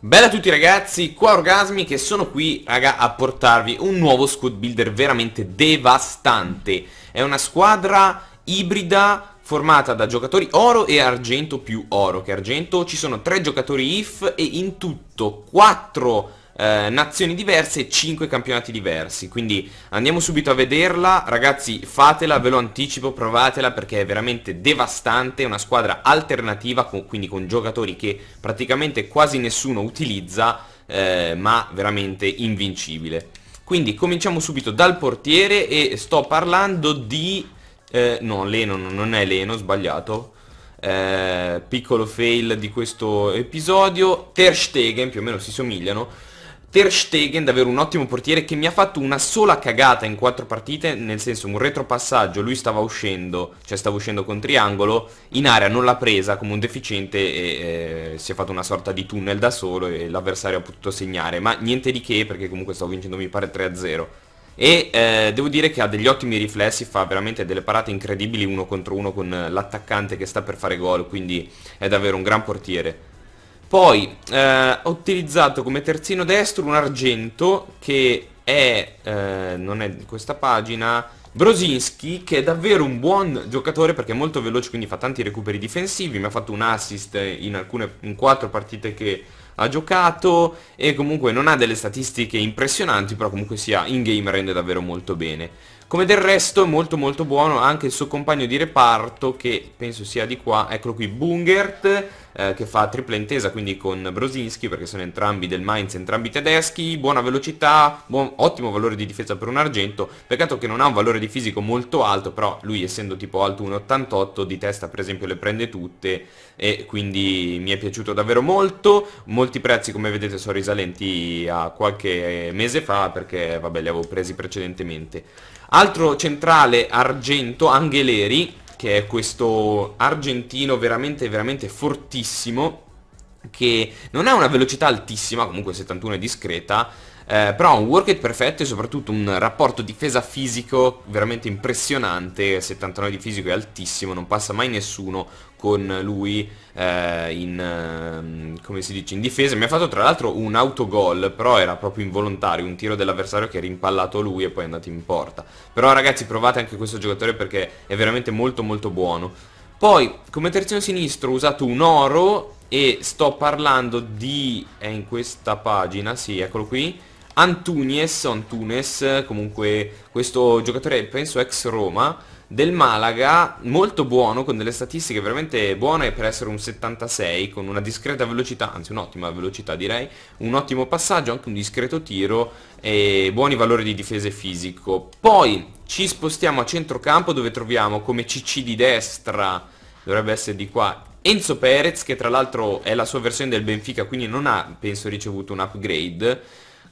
Bella a tutti ragazzi, qua Orgasmi che sono qui raga a portarvi un nuovo squad builder veramente devastante È una squadra ibrida formata da giocatori oro e argento più oro che argento Ci sono tre giocatori if e in tutto quattro eh, nazioni diverse e 5 campionati diversi. Quindi andiamo subito a vederla. Ragazzi, fatela, ve lo anticipo, provatela perché è veramente devastante. Una squadra alternativa, con, quindi con giocatori che praticamente quasi nessuno utilizza, eh, ma veramente invincibile. Quindi cominciamo subito dal portiere e sto parlando di... Eh, no, Leno non è Leno, sbagliato. Eh, piccolo fail di questo episodio. Ter Stegen, più o meno si somigliano. Ter Stegen davvero un ottimo portiere che mi ha fatto una sola cagata in quattro partite, nel senso un retropassaggio, lui stava uscendo, cioè stava uscendo con triangolo, in area non l'ha presa come un deficiente e eh, si è fatto una sorta di tunnel da solo e l'avversario ha potuto segnare, ma niente di che perché comunque stavo vincendo mi pare 3-0. E eh, devo dire che ha degli ottimi riflessi, fa veramente delle parate incredibili uno contro uno con l'attaccante che sta per fare gol, quindi è davvero un gran portiere. Poi eh, ho utilizzato come terzino destro un argento che è, eh, non è di questa pagina, Brosinski che è davvero un buon giocatore perché è molto veloce quindi fa tanti recuperi difensivi, mi ha fatto un assist in alcune, in quattro partite che ha giocato e comunque non ha delle statistiche impressionanti però comunque sia in game rende davvero molto bene. Come del resto è molto molto buono anche il suo compagno di reparto che penso sia di qua, eccolo qui, Bungert eh, che fa tripla intesa quindi con Brosinski perché sono entrambi del Mainz, entrambi tedeschi, buona velocità, buon, ottimo valore di difesa per un argento, peccato che non ha un valore di fisico molto alto, però lui essendo tipo alto 1,88 di testa per esempio le prende tutte e quindi mi è piaciuto davvero molto, molti prezzi come vedete sono risalenti a qualche mese fa perché vabbè li avevo presi precedentemente. Altro centrale argento, Angheleri, che è questo argentino veramente veramente fortissimo che non ha una velocità altissima, comunque 71 è discreta, eh, però ha un workout perfetto e soprattutto un rapporto difesa fisico veramente impressionante 79 di fisico è altissimo non passa mai nessuno con lui eh, in, ehm, come si dice, in difesa. Mi ha fatto tra l'altro un autogol, però era proprio involontario, un tiro dell'avversario che ha rimpallato lui e poi è andato in porta. Però ragazzi provate anche questo giocatore perché è veramente molto molto buono. Poi come terzino sinistro ho usato un oro e sto parlando di... è in questa pagina, sì eccolo qui Antunies, Antunes, comunque questo giocatore penso ex Roma, del Malaga, molto buono, con delle statistiche veramente buone per essere un 76, con una discreta velocità, anzi un'ottima velocità direi, un ottimo passaggio, anche un discreto tiro e buoni valori di difesa e fisico. Poi ci spostiamo a centrocampo dove troviamo come CC di destra, dovrebbe essere di qua, Enzo Perez, che tra l'altro è la sua versione del Benfica, quindi non ha, penso, ricevuto un upgrade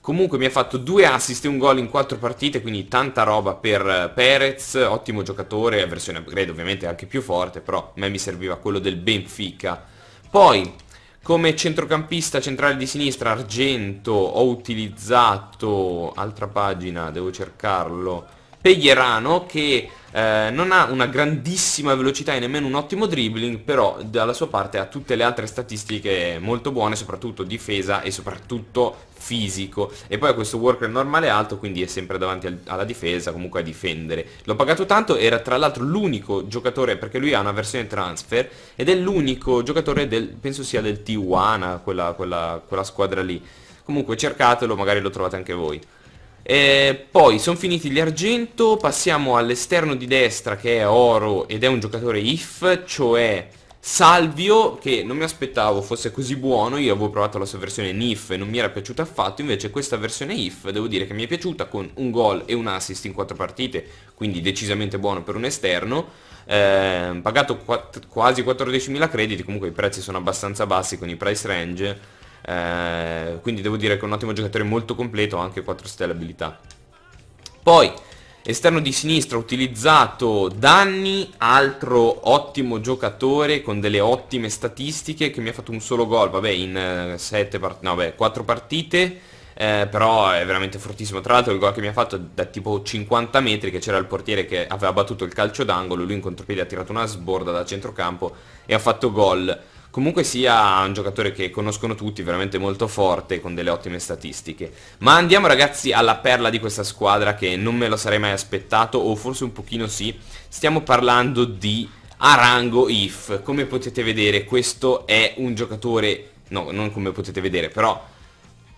Comunque mi ha fatto due assist e un gol in quattro partite, quindi tanta roba per eh, Perez, ottimo giocatore, versione upgrade ovviamente anche più forte, però a me mi serviva quello del Benfica. Poi, come centrocampista centrale di sinistra, Argento, ho utilizzato, altra pagina, devo cercarlo, Peglierano che eh, non ha una grandissima velocità e nemmeno un ottimo dribbling, però dalla sua parte ha tutte le altre statistiche molto buone, soprattutto difesa e soprattutto fisico. E poi ha questo worker normale alto, quindi è sempre davanti al, alla difesa, comunque a difendere. L'ho pagato tanto, era tra l'altro l'unico giocatore, perché lui ha una versione transfer, ed è l'unico giocatore del, penso sia del Tijuana, quella, quella, quella squadra lì. Comunque cercatelo, magari lo trovate anche voi. Eh, poi sono finiti gli argento, passiamo all'esterno di destra che è oro ed è un giocatore if, cioè Salvio, che non mi aspettavo fosse così buono, io avevo provato la sua versione in if e non mi era piaciuta affatto, invece questa versione if devo dire che mi è piaciuta con un gol e un assist in quattro partite, quindi decisamente buono per un esterno, eh, pagato quasi 14.000 crediti, comunque i prezzi sono abbastanza bassi con i price range, eh, quindi devo dire che è un ottimo giocatore molto completo, anche 4 stelle abilità. Poi, esterno di sinistra utilizzato Danni, altro ottimo giocatore con delle ottime statistiche che mi ha fatto un solo gol, vabbè, in 7 eh, part no, beh, 4 partite. Eh, però è veramente fortissimo tra l'altro il gol che mi ha fatto da tipo 50 metri che c'era il portiere che aveva battuto il calcio d'angolo lui in contropiede ha tirato una sborda da centrocampo e ha fatto gol comunque sia un giocatore che conoscono tutti, veramente molto forte, con delle ottime statistiche. Ma andiamo ragazzi alla perla di questa squadra che non me lo sarei mai aspettato, o forse un pochino sì. Stiamo parlando di Arango If. Come potete vedere questo è un giocatore, no non come potete vedere però...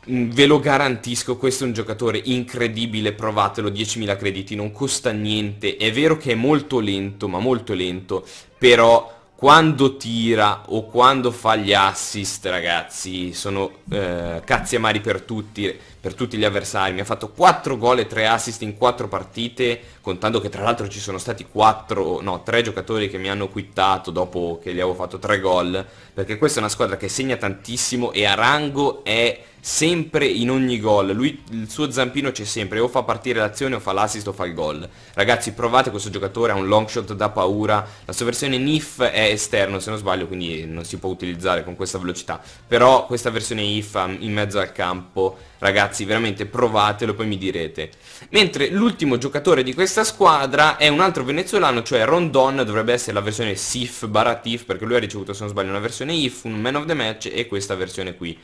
Mm, ve lo garantisco, questo è un giocatore incredibile, provatelo, 10.000 crediti, non costa niente, è vero che è molto lento, ma molto lento, però quando tira o quando fa gli assist, ragazzi, sono eh, cazzi amari per tutti, per tutti gli avversari. Mi ha fatto 4 gol e 3 assist in 4 partite, contando che tra l'altro ci sono stati 4, no, 3 giocatori che mi hanno quittato dopo che gli avevo fatto 3 gol, perché questa è una squadra che segna tantissimo e Arango è sempre in ogni gol, lui il suo zampino c'è sempre, o fa partire l'azione o fa l'assist o fa il gol. Ragazzi provate questo giocatore, ha un long shot da paura, la sua versione NIF è esterno se non sbaglio, quindi non si può utilizzare con questa velocità, però questa versione IF um, in mezzo al campo, ragazzi veramente provatelo poi mi direte. Mentre l'ultimo giocatore di questa questa squadra è un altro venezuelano, cioè Rondon, dovrebbe essere la versione SIF baratif, perché lui ha ricevuto, se non sbaglio, una versione IF, un man of the match e questa versione qui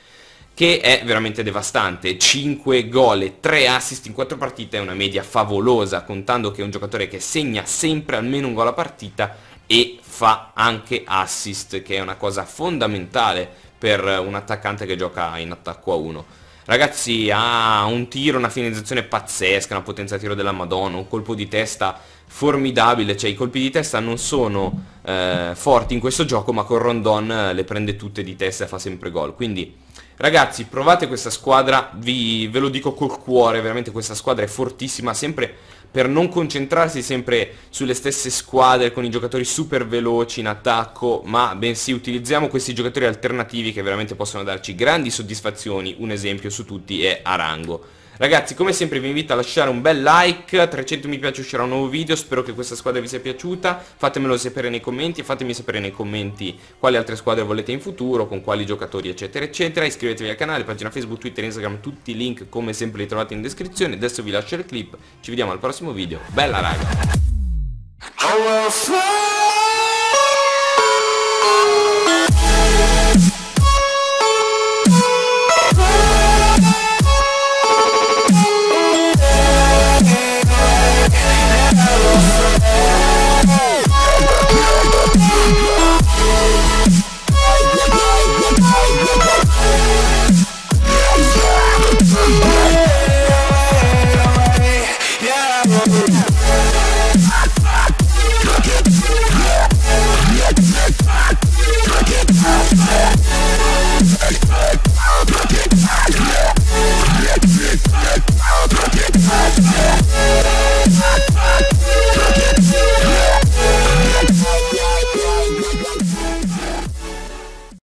che è veramente devastante, 5 gol e 3 assist in 4 partite è una media favolosa, contando che è un giocatore che segna sempre almeno un gol a partita e fa anche assist, che è una cosa fondamentale per un attaccante che gioca in attacco a 1. Ragazzi ha ah, un tiro, una finalizzazione pazzesca, una potenza tiro della Madonna, un colpo di testa formidabile, cioè i colpi di testa non sono eh, forti in questo gioco ma con Rondon eh, le prende tutte di testa e fa sempre gol. Quindi ragazzi provate questa squadra, vi, ve lo dico col cuore, veramente questa squadra è fortissima, sempre per non concentrarsi sempre sulle stesse squadre con i giocatori super veloci in attacco, ma bensì utilizziamo questi giocatori alternativi che veramente possono darci grandi soddisfazioni, un esempio su tutti è Arango. Ragazzi come sempre vi invito a lasciare un bel like 300 mi piace uscirà un nuovo video Spero che questa squadra vi sia piaciuta Fatemelo sapere nei commenti E fatemi sapere nei commenti quali altre squadre volete in futuro Con quali giocatori eccetera eccetera Iscrivetevi al canale, pagina Facebook, Twitter, Instagram Tutti i link come sempre li trovate in descrizione Adesso vi lascio il clip Ci vediamo al prossimo video Bella raga